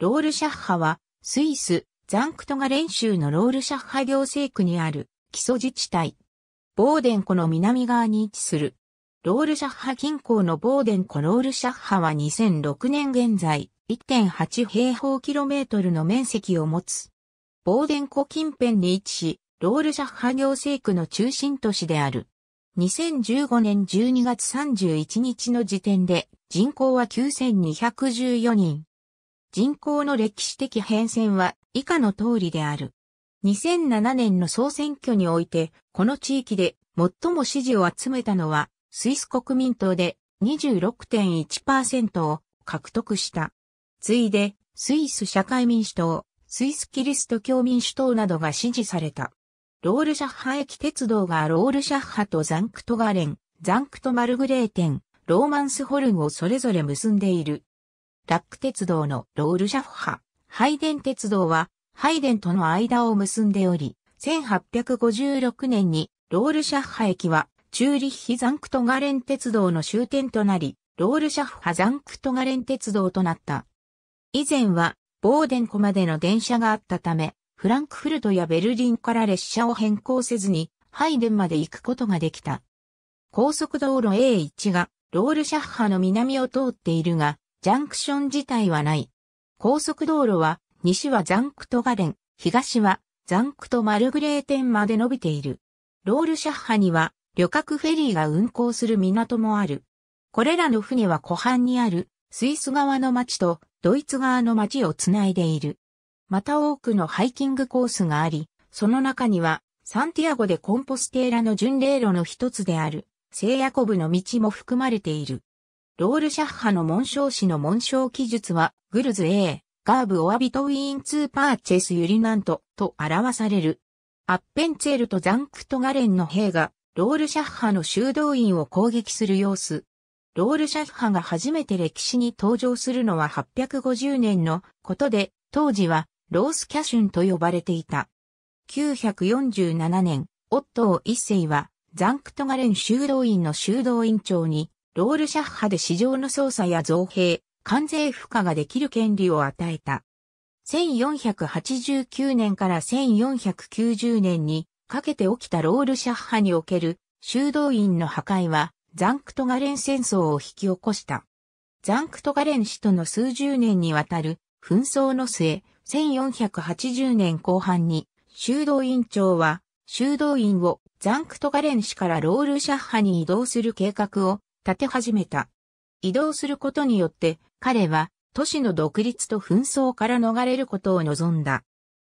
ロールシャッハは、スイス、ザンクトガレン州のロールシャッハ行政区にある基礎自治体。ボーデン湖の南側に位置する。ロールシャッハ近郊のボーデン湖ロールシャッハは2006年現在1.8平方キロメートルの面積を持つ。ボーデン湖近辺に位置し、ロールシャッハ行政区の中心都市である。2015年12月31日の時点で人口は9214人。人口の歴史的変遷は以下の通りである。2007年の総選挙において、この地域で最も支持を集めたのは、スイス国民党で26.1%を獲得した。次いで、スイス社会民主党、スイスキリスト教民主党などが支持された。ロールシャッハ駅鉄道がロールシャッハとザンクトガレン、ザンクトマルグレーテン、ローマンスホルンをそれぞれ結んでいる。ラック鉄道のロールシャフハ、ハイデン鉄道は、ハイデンとの間を結んでおり、1856年にロールシャッハ駅は、チューリッヒザンクトガレン鉄道の終点となり、ロールシャッハザンクトガレン鉄道となった。以前は、ボーデン湖までの電車があったため、フランクフルトやベルリンから列車を変更せずに、ハイデンまで行くことができた。高速道路 A1 が、ロールシャッハの南を通っているが、ジャンクション自体はない。高速道路は、西はザンクトガレン、東はザンクトマルグレーテンまで伸びている。ロールシャッハには、旅客フェリーが運航する港もある。これらの船は湖畔にある、スイス側の町とドイツ側の町をつないでいる。また多くのハイキングコースがあり、その中には、サンティアゴでコンポステーラの巡礼路の一つである、聖ヤコブの道も含まれている。ロールシャッハの紋章師の紋章記述は、グルズ A、ガーブオアビトウィーンツーパーチェスユリナントと表される。アッペンツェルとザンクトガレンの兵が、ロールシャッハの修道院を攻撃する様子。ロールシャッハが初めて歴史に登場するのは850年のことで、当時はロースキャシュンと呼ばれていた。947年、オットー一世は、ザンクトガレン修道院の修道院長にロールシャッハで市場の操作や造幣、関税負荷ができる権利を与えた。1489年から1490年にかけて起きたロールシャッハにおける修道院の破壊はザンクトガレン戦争を引き起こした。ザンクトガレン氏との数十年にわたる紛争の末、1480年後半に修道院長は修道院をザンクトガレン氏からロールシャッハに移動する計画を立て始めた。移動することによって彼は都市の独立と紛争から逃れることを望んだ。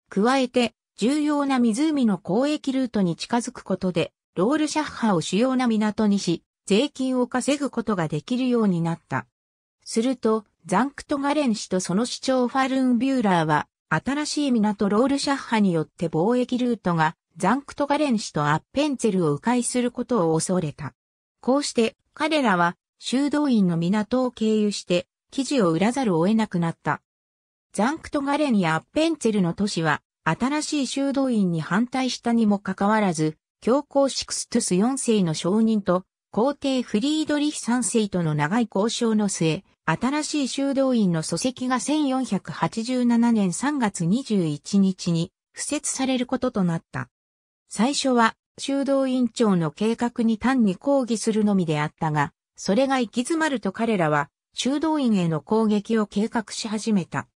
加えて重要な湖の交易ルートに近づくことでロールシャッハを主要な港にし税金を稼ぐことができるようになった。するとザンクトガレン氏とその市長ファルンビューラーは新しい港ロールシャッハによって貿易ルートがザンクトガレン氏とアッペンツェルを迂回することを恐れた。こうして彼らは修道院の港を経由して記事を売らざるを得なくなった。ザンクトガレンやアッペンツェルの都市は新しい修道院に反対したにもかかわらず、教皇シクストゥス4世の承認と皇帝フリードリヒ3世との長い交渉の末、新しい修道院の礎石が1487年3月21日に付設されることとなった。最初は修道院長の計画に単に抗議するのみであったが、それが行き詰まると彼らは修道院への攻撃を計画し始めた。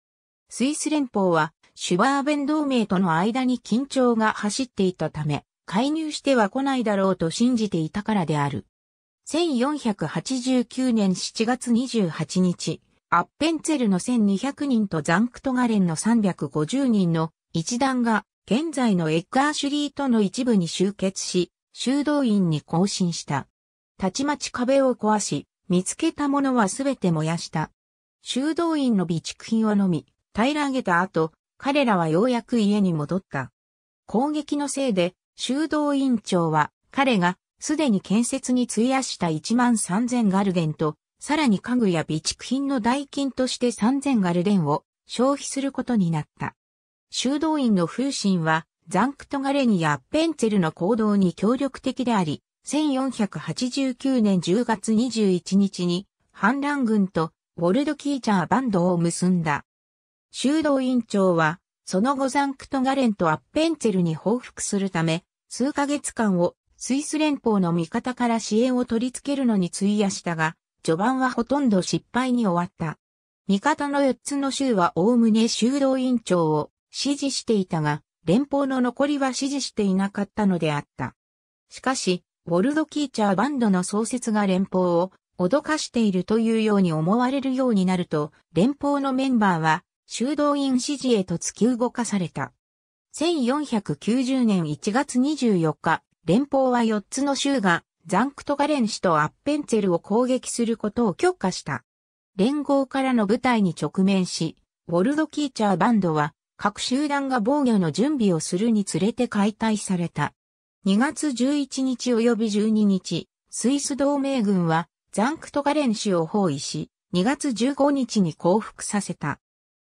スイス連邦はシュワーベン同盟との間に緊張が走っていたため、介入しては来ないだろうと信じていたからである。1489年7月28日、アッペンツェルの1200人とザンクトガレンの350人の一団が現在のエッガーシュリートの一部に集結し、修道院に更新した。たちまち壁を壊し、見つけたものはすべて燃やした。修道院の備蓄品を飲み、平らげた後、彼らはようやく家に戻った。攻撃のせいで、修道院長は、彼が、すでに建設に費やした1万3000ガルデンと、さらに家具や備蓄品の代金として3000ガルデンを消費することになった。修道院の風神は、ザンクトガレニやペンツェルの行動に協力的であり、1489年10月21日に、反乱軍とウォルドキーチャーバンドを結んだ。修道院長は、その後ザンクトガレンとアッペンツェルに報復するため、数ヶ月間をスイス連邦の味方から支援を取り付けるのに費やしたが、序盤はほとんど失敗に終わった。味方の4つの州はおおむね修道院長を支持していたが、連邦の残りは支持していなかったのであった。しかし、ウォルド・キーチャーバンドの創設が連邦を脅かしているというように思われるようになると、連邦のメンバーは修道院支持へと突き動かされた。1490年1月24日、連邦は4つの州がザンクトガレン市とアッペンツェルを攻撃することを許可した。連合からの部隊に直面し、ウォルド・キーチャーバンドは各集団が防御の準備をするにつれて解体された。2月11日及び12日、スイス同盟軍はザンクトガレン氏を包囲し、2月15日に降伏させた。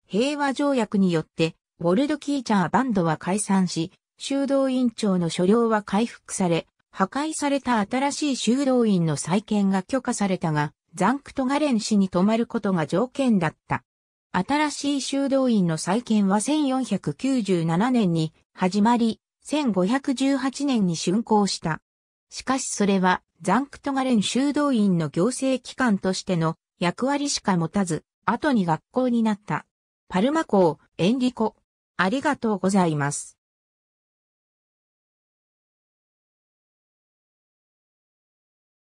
平和条約によって、ボルドキーチャーバンドは解散し、修道院長の所領は回復され、破壊された新しい修道院の再建が許可されたが、ザンクトガレン氏に泊まることが条件だった。新しい修道院の再建は1497年に始まり、1518年に竣工した。しかしそれは、ザンクトガレン修道院の行政機関としての役割しか持たず、後に学校になった。パルマ校、エンリコ。ありがとうございます。